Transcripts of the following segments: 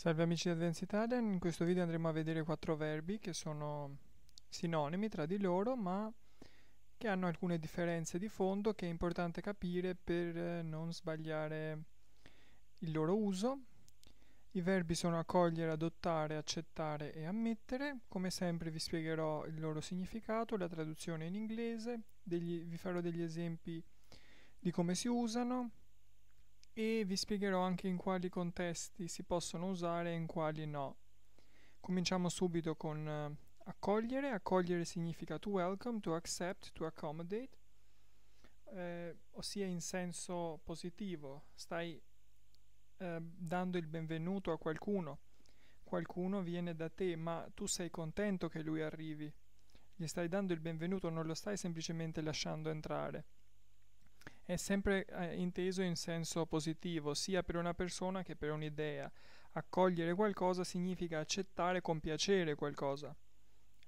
Salve amici di Advanced Italian, in questo video andremo a vedere quattro verbi che sono sinonimi tra di loro ma che hanno alcune differenze di fondo che è importante capire per eh, non sbagliare il loro uso. I verbi sono accogliere, adottare, accettare e ammettere. Come sempre vi spiegherò il loro significato, la traduzione in inglese, degli, vi farò degli esempi di come si usano e vi spiegherò anche in quali contesti si possono usare e in quali no. Cominciamo subito con uh, accogliere. Accogliere significa to welcome, to accept, to accommodate, eh, ossia in senso positivo. Stai eh, dando il benvenuto a qualcuno. Qualcuno viene da te, ma tu sei contento che lui arrivi. Gli stai dando il benvenuto, non lo stai semplicemente lasciando entrare è sempre eh, inteso in senso positivo, sia per una persona che per un'idea. Accogliere qualcosa significa accettare con piacere qualcosa.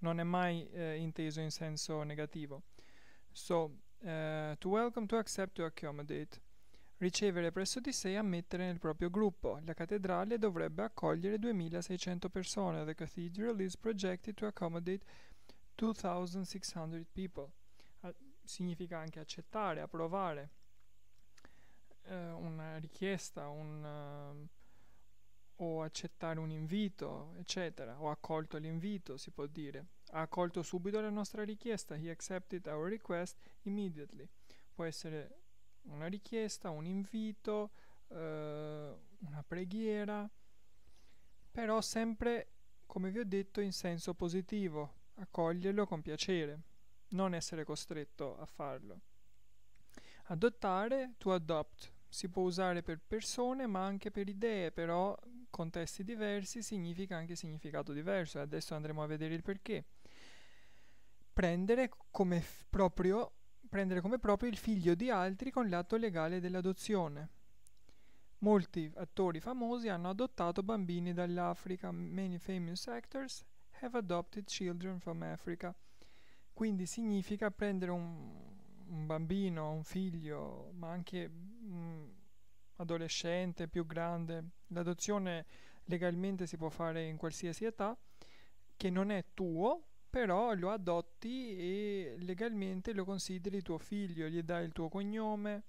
Non è mai eh, inteso in senso negativo. So, uh, to welcome, to accept, to accommodate. Ricevere presso di sé e ammettere nel proprio gruppo. La cattedrale dovrebbe accogliere 2600 persone. The cathedral is projected to accommodate 2600 people significa anche accettare, approvare eh, una richiesta, un, uh, o accettare un invito, eccetera, Ho accolto l'invito, si può dire. Ha accolto subito la nostra richiesta, he accepted our request immediately. Può essere una richiesta, un invito, uh, una preghiera, però sempre, come vi ho detto, in senso positivo, accoglierlo con piacere non essere costretto a farlo. Adottare, to adopt, si può usare per persone ma anche per idee, però contesti diversi significa anche significato diverso e adesso andremo a vedere il perché. Prendere come, proprio, prendere come proprio il figlio di altri con l'atto legale dell'adozione. Molti attori famosi hanno adottato bambini dall'Africa. Many famous actors have adopted children from Africa. Quindi significa prendere un, un bambino, un figlio, ma anche un mm, adolescente più grande. L'adozione legalmente si può fare in qualsiasi età, che non è tuo, però lo adotti e legalmente lo consideri tuo figlio, gli dai il tuo cognome,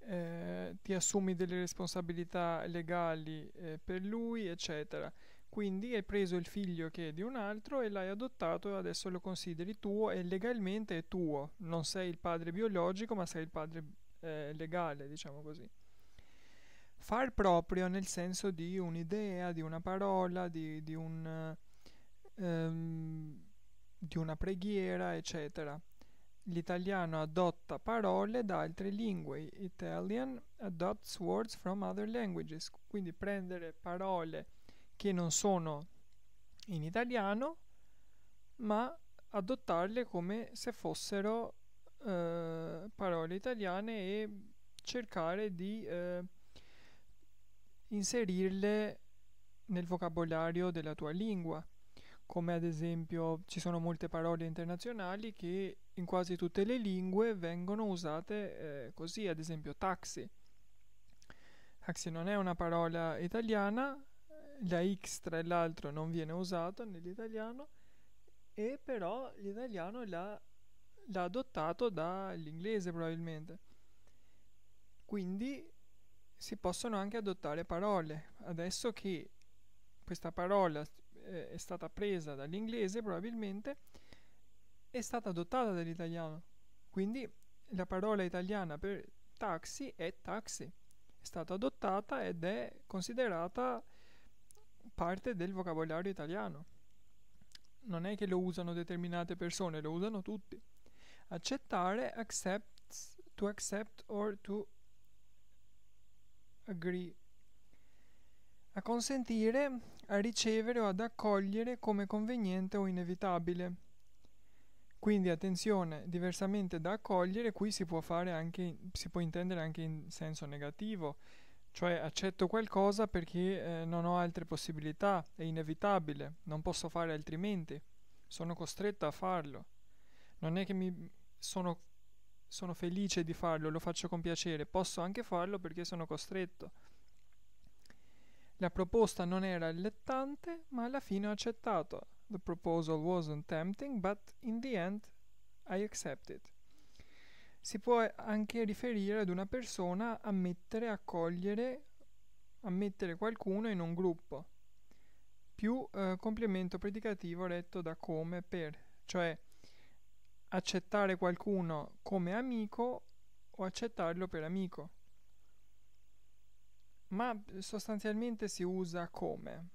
eh, ti assumi delle responsabilità legali eh, per lui, eccetera. Quindi hai preso il figlio che è di un altro e l'hai adottato e adesso lo consideri tuo e legalmente è tuo. Non sei il padre biologico, ma sei il padre eh, legale, diciamo così. Far proprio nel senso di un'idea, di una parola, di, di, un, ehm, di una preghiera, eccetera. L'italiano adotta parole da altre lingue. Italian adopts words from other languages. Quindi prendere parole che non sono in italiano, ma adottarle come se fossero eh, parole italiane e cercare di eh, inserirle nel vocabolario della tua lingua. Come ad esempio ci sono molte parole internazionali che in quasi tutte le lingue vengono usate eh, così, ad esempio taxi. Taxi non è una parola italiana, la X tra l'altro non viene usata nell'italiano e però l'italiano l'ha, l'ha adottato dall'inglese probabilmente quindi si possono anche adottare parole adesso che questa parola eh, è stata presa dall'inglese probabilmente è stata adottata dall'italiano quindi la parola italiana per taxi è taxi è stata adottata ed è considerata parte del vocabolario italiano. Non è che lo usano determinate persone, lo usano tutti. Accettare, accepts, to accept or to agree. A consentire, a ricevere o ad accogliere come conveniente o inevitabile. Quindi attenzione, diversamente da accogliere, qui si può, fare anche, si può intendere anche in senso negativo cioè accetto qualcosa perché eh, non ho altre possibilità, è inevitabile, non posso fare altrimenti, sono costretta a farlo. Non è che mi sono, sono felice di farlo, lo faccio con piacere, posso anche farlo perché sono costretto. La proposta non era allettante, ma alla fine ho accettato. The proposal wasn't tempting, but in the end I accepted si può anche riferire ad una persona ammettere, accogliere, ammettere qualcuno in un gruppo, più eh, complemento predicativo letto da come per, cioè accettare qualcuno come amico o accettarlo per amico. Ma sostanzialmente si usa come.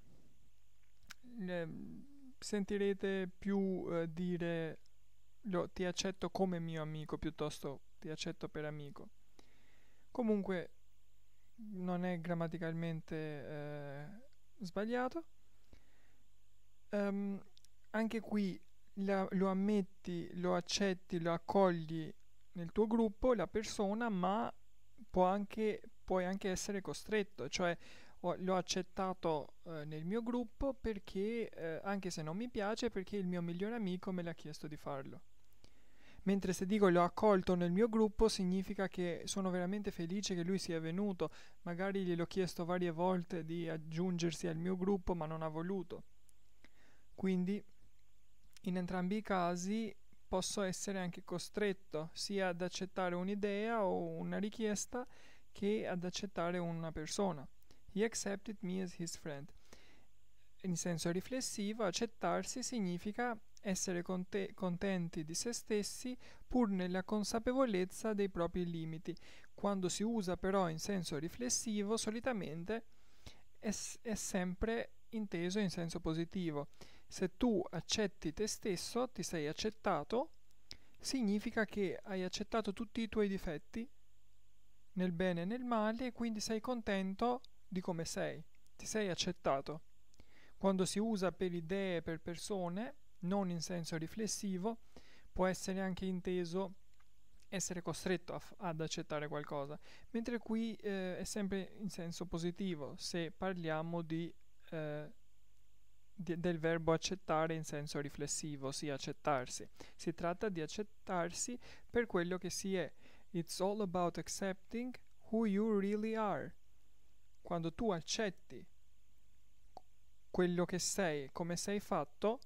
Le, sentirete più eh, dire lo, ti accetto come mio amico piuttosto ti accetto per amico. Comunque non è grammaticalmente eh, sbagliato. Um, anche qui la, lo ammetti, lo accetti, lo accogli nel tuo gruppo la persona, ma può anche, puoi anche essere costretto, cioè ho, l'ho accettato eh, nel mio gruppo perché, eh, anche se non mi piace, perché il mio migliore amico me l'ha chiesto di farlo mentre se dico l'ho accolto nel mio gruppo significa che sono veramente felice che lui sia venuto, magari gliel'ho chiesto varie volte di aggiungersi al mio gruppo ma non ha voluto. Quindi in entrambi i casi posso essere anche costretto sia ad accettare un'idea o una richiesta che ad accettare una persona. He accepted me as his friend. In senso riflessivo, accettarsi significa essere conte- contenti di se stessi pur nella consapevolezza dei propri limiti. Quando si usa però in senso riflessivo, solitamente è, s- è sempre inteso in senso positivo. Se tu accetti te stesso, ti sei accettato, significa che hai accettato tutti i tuoi difetti, nel bene e nel male, e quindi sei contento di come sei, ti sei accettato. Quando si usa per idee, per persone, non in senso riflessivo, può essere anche inteso essere costretto f- ad accettare qualcosa, mentre qui eh, è sempre in senso positivo se parliamo di, eh, di, del verbo accettare in senso riflessivo, ossia accettarsi. Si tratta di accettarsi per quello che si è. It's all about accepting who you really are. Quando tu accetti quello che sei, come sei fatto,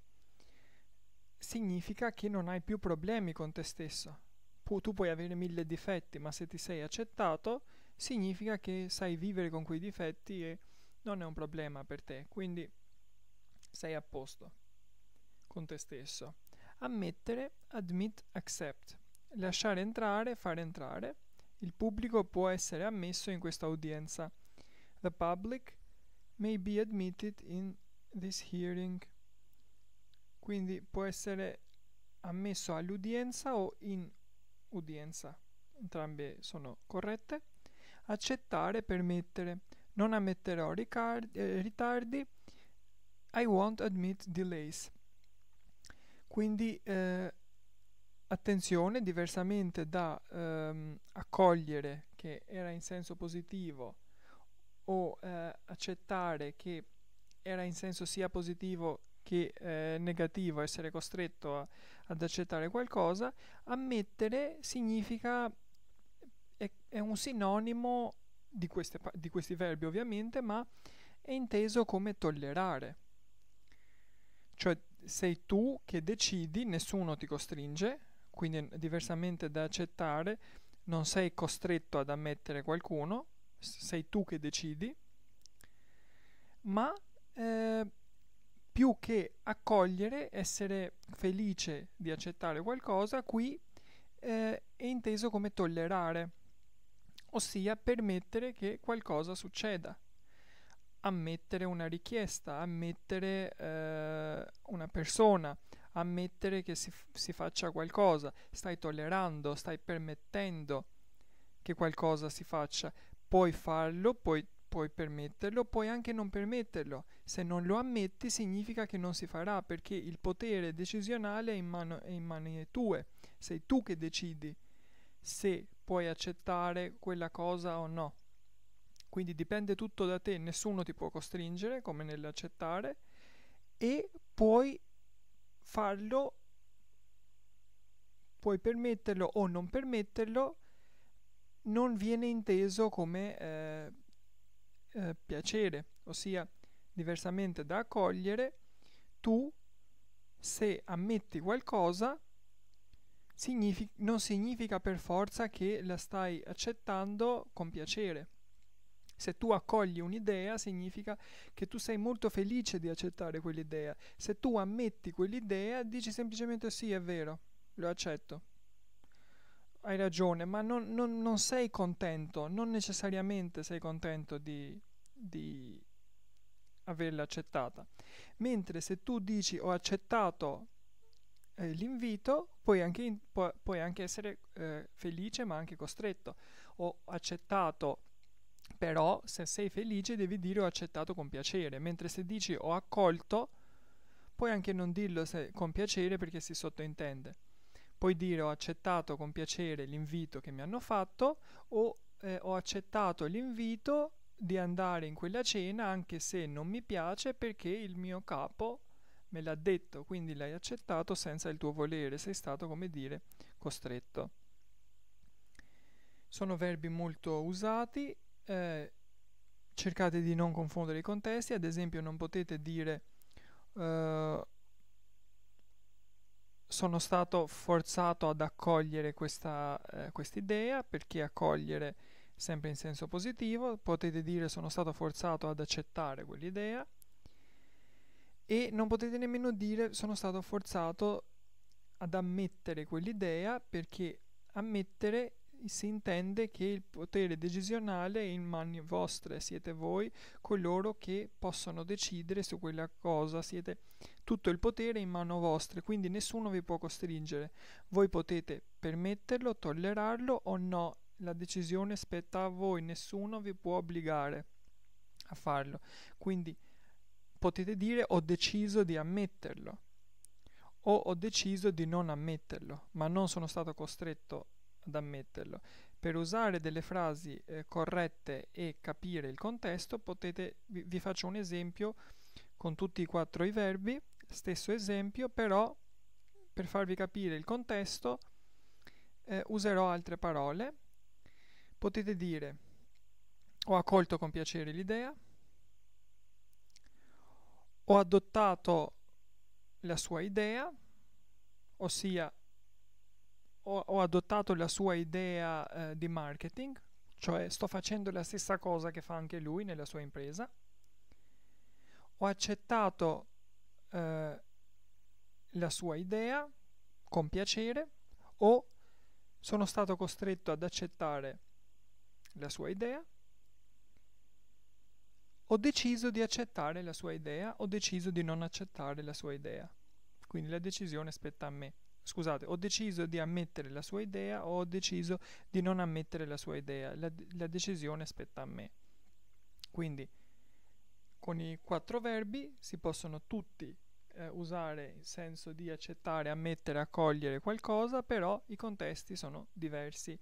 significa che non hai più problemi con te stesso. Tu puoi avere mille difetti, ma se ti sei accettato, significa che sai vivere con quei difetti e non è un problema per te, quindi sei a posto con te stesso. Ammettere, admit, accept. Lasciare entrare, far entrare. Il pubblico può essere ammesso in questa udienza. The public may be admitted in this hearing quindi può essere ammesso all'udienza o in udienza, entrambe sono corrette, accettare, permettere, non ammetterò eh, ritardi, I won't admit delays. Quindi eh, attenzione, diversamente da ehm, accogliere che era in senso positivo o eh, accettare che era in senso sia positivo che è eh, negativo essere costretto a, ad accettare qualcosa, ammettere significa è, è un sinonimo di, queste, di questi verbi ovviamente, ma è inteso come tollerare. Cioè sei tu che decidi, nessuno ti costringe, quindi diversamente da accettare, non sei costretto ad ammettere qualcuno, sei tu che decidi, ma eh, più che accogliere, essere felice di accettare qualcosa, qui eh, è inteso come tollerare, ossia permettere che qualcosa succeda, ammettere una richiesta, ammettere eh, una persona, ammettere che si, si faccia qualcosa, stai tollerando, stai permettendo che qualcosa si faccia, puoi farlo, puoi Puoi permetterlo, puoi anche non permetterlo. Se non lo ammetti significa che non si farà perché il potere decisionale è in, mano, è in mani tue, sei tu che decidi se puoi accettare quella cosa o no. Quindi dipende tutto da te, nessuno ti può costringere come nell'accettare e puoi farlo, puoi permetterlo o non permetterlo, non viene inteso come... Eh, eh, piacere, ossia diversamente da accogliere, tu se ammetti qualcosa signific non significa per forza che la stai accettando con piacere. Se tu accogli un'idea significa che tu sei molto felice di accettare quell'idea. Se tu ammetti quell'idea dici semplicemente sì, è vero, lo accetto hai ragione, ma non, non, non, sei contento, non necessariamente sei contento di, di averla accettata. Mentre se tu dici ho accettato eh, l'invito, puoi anche, in, pu- puoi anche essere eh, felice ma anche costretto. Ho accettato, però se sei felice devi dire ho accettato con piacere, mentre se dici ho accolto, puoi anche non dirlo se, con piacere perché si sottointende puoi dire ho accettato con piacere l'invito che mi hanno fatto o eh, ho accettato l'invito di andare in quella cena anche se non mi piace perché il mio capo me l'ha detto, quindi l'hai accettato senza il tuo volere, sei stato come dire costretto. Sono verbi molto usati, eh, cercate di non confondere i contesti, ad esempio non potete dire eh, sono stato forzato ad accogliere questa eh, idea, perché accogliere sempre in senso positivo, potete dire sono stato forzato ad accettare quell'idea e non potete nemmeno dire sono stato forzato ad ammettere quell'idea perché ammettere si intende che il potere decisionale è in mani vostre, siete voi coloro che possono decidere su quella cosa, siete tutto il potere è in mano vostra, quindi nessuno vi può costringere. Voi potete permetterlo, tollerarlo o no. La decisione spetta a voi, nessuno vi può obbligare a farlo. Quindi potete dire ho deciso di ammetterlo o ho deciso di non ammetterlo, ma non sono stato costretto ad ammetterlo. Per usare delle frasi eh, corrette e capire il contesto, potete, vi, vi faccio un esempio con tutti e quattro i verbi Stesso esempio, però per farvi capire il contesto eh, userò altre parole. Potete dire ho accolto con piacere l'idea, ho adottato la sua idea, ossia ho, ho adottato la sua idea eh, di marketing, cioè sto facendo la stessa cosa che fa anche lui nella sua impresa, ho accettato eh, la sua idea con piacere o sono stato costretto ad accettare la sua idea, ho deciso di accettare la sua idea, ho deciso di non accettare la sua idea. Quindi la decisione spetta a me. Scusate, ho deciso di ammettere la sua idea o ho deciso di non ammettere la sua idea. La, la decisione spetta a me. Quindi con i quattro verbi si possono tutti eh, usare in senso di accettare, ammettere, accogliere qualcosa, però i contesti sono diversi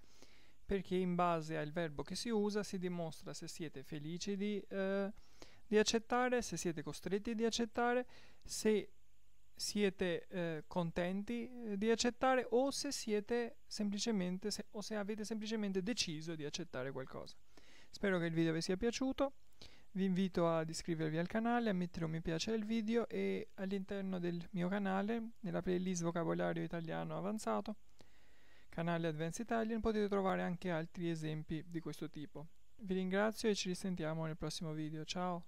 perché in base al verbo che si usa si dimostra se siete felici di, eh, di accettare, se siete costretti di accettare, se siete eh, contenti eh, di accettare o se siete semplicemente se, o se avete semplicemente deciso di accettare qualcosa. Spero che il video vi sia piaciuto. Vi invito ad iscrivervi al canale, a mettere un mi piace al video e all'interno del mio canale, nella playlist Vocabolario Italiano Avanzato, canale Advanced Italian, potete trovare anche altri esempi di questo tipo. Vi ringrazio e ci risentiamo nel prossimo video. Ciao!